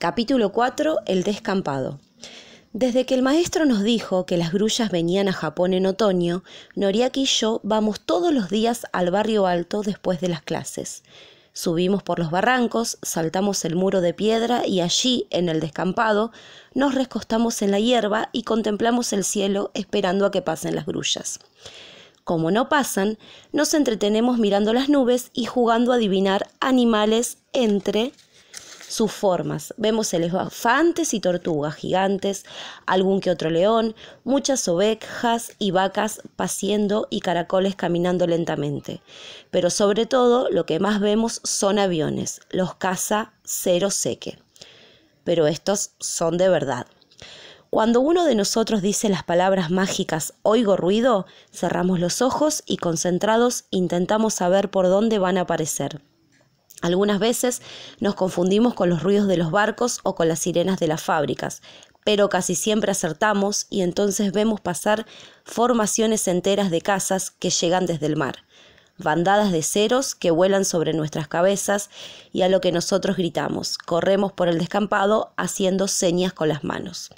Capítulo 4. El descampado. Desde que el maestro nos dijo que las grullas venían a Japón en otoño, Noriaki y yo vamos todos los días al barrio alto después de las clases. Subimos por los barrancos, saltamos el muro de piedra y allí, en el descampado, nos recostamos en la hierba y contemplamos el cielo esperando a que pasen las grullas. Como no pasan, nos entretenemos mirando las nubes y jugando a adivinar animales entre sus formas. Vemos elefantes y tortugas gigantes, algún que otro león, muchas ovejas y vacas paciendo y caracoles caminando lentamente. Pero sobre todo lo que más vemos son aviones, los caza cero seque. Pero estos son de verdad. Cuando uno de nosotros dice las palabras mágicas oigo ruido, cerramos los ojos y concentrados intentamos saber por dónde van a aparecer. Algunas veces nos confundimos con los ruidos de los barcos o con las sirenas de las fábricas, pero casi siempre acertamos y entonces vemos pasar formaciones enteras de casas que llegan desde el mar, bandadas de ceros que vuelan sobre nuestras cabezas y a lo que nosotros gritamos, corremos por el descampado haciendo señas con las manos.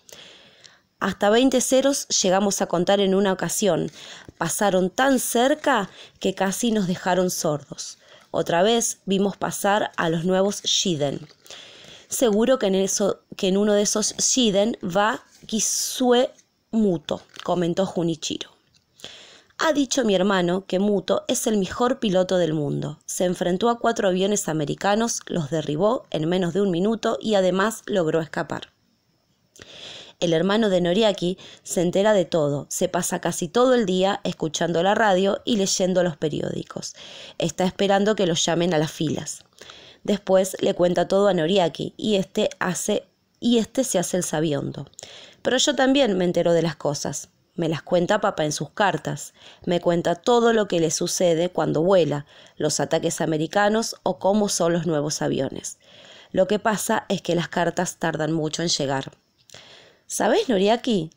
Hasta 20 ceros llegamos a contar en una ocasión. Pasaron tan cerca que casi nos dejaron sordos. Otra vez vimos pasar a los nuevos Shiden. Seguro que en, uno de esos Shiden va Kisue Muto, comentó Junichiro. Ha dicho mi hermano que Muto es el mejor piloto del mundo. Se enfrentó a cuatro aviones americanos, los derribó en menos de un minuto y además logró escapar el hermano de Noriaki, se entera de todo, se pasa casi todo el día escuchando la radio y leyendo los periódicos. Está esperando que los llamen a las filas. Después le cuenta todo a Noriaki y este hace y este se hace el sabiondo. Pero yo también me entero de las cosas. Me las cuenta papá en sus cartas. Me cuenta todo lo que le sucede cuando vuela, los ataques americanos o cómo son los nuevos aviones. Lo que pasa es que las cartas tardan mucho en llegar. ¿Sabes, Noriaki?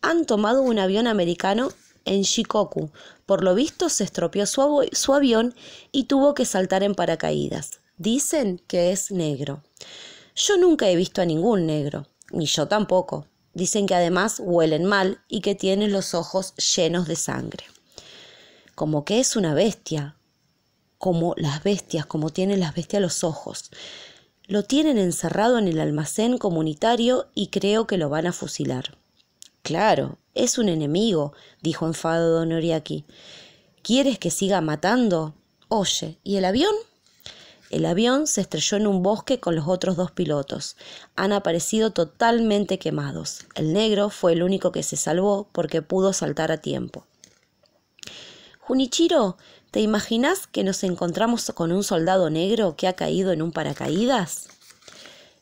Han tomado un avión americano en Shikoku. Por lo visto se estropeó su, su avión y tuvo que saltar en paracaídas. Dicen que es negro. Yo nunca he visto a ningún negro, ni yo tampoco. Dicen que además huelen mal y que tienen los ojos llenos de sangre. Como que es una bestia, como las bestias, como tienen las bestias los ojos. Lo tienen encerrado en el almacén comunitario y creo que lo van a fusilar. Claro, es un enemigo, dijo enfado don Oriaki. ¿Quieres que siga matando? Oye, ¿y el avión? El avión se estrelló en un bosque con los otros dos pilotos. Han aparecido totalmente quemados. El negro fue el único que se salvó porque pudo saltar a tiempo. Junichiro, ¿te imaginas que nos encontramos con un soldado negro que ha caído en un paracaídas?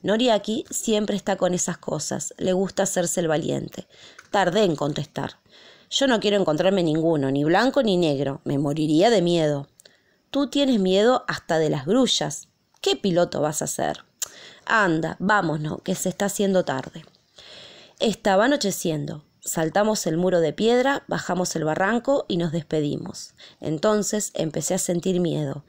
Noriaki siempre está con esas cosas, le gusta hacerse el valiente. Tardé en contestar. Yo no quiero encontrarme ninguno, ni blanco ni negro, me moriría de miedo. Tú tienes miedo hasta de las grullas. ¿Qué piloto vas a ser? Anda, vámonos, que se está haciendo tarde. Estaba anocheciendo. Saltamos el muro de piedra, bajamos el barranco y nos despedimos. Entonces empecé a sentir miedo.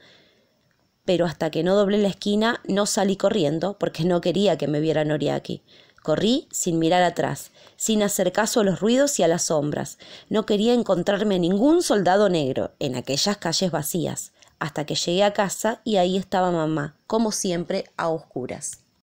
Pero hasta que no doblé la esquina no salí corriendo porque no quería que me viera Noriaki. Corrí sin mirar atrás, sin hacer caso a los ruidos y a las sombras. No quería encontrarme ningún soldado negro en aquellas calles vacías, hasta que llegué a casa y ahí estaba mamá, como siempre, a oscuras.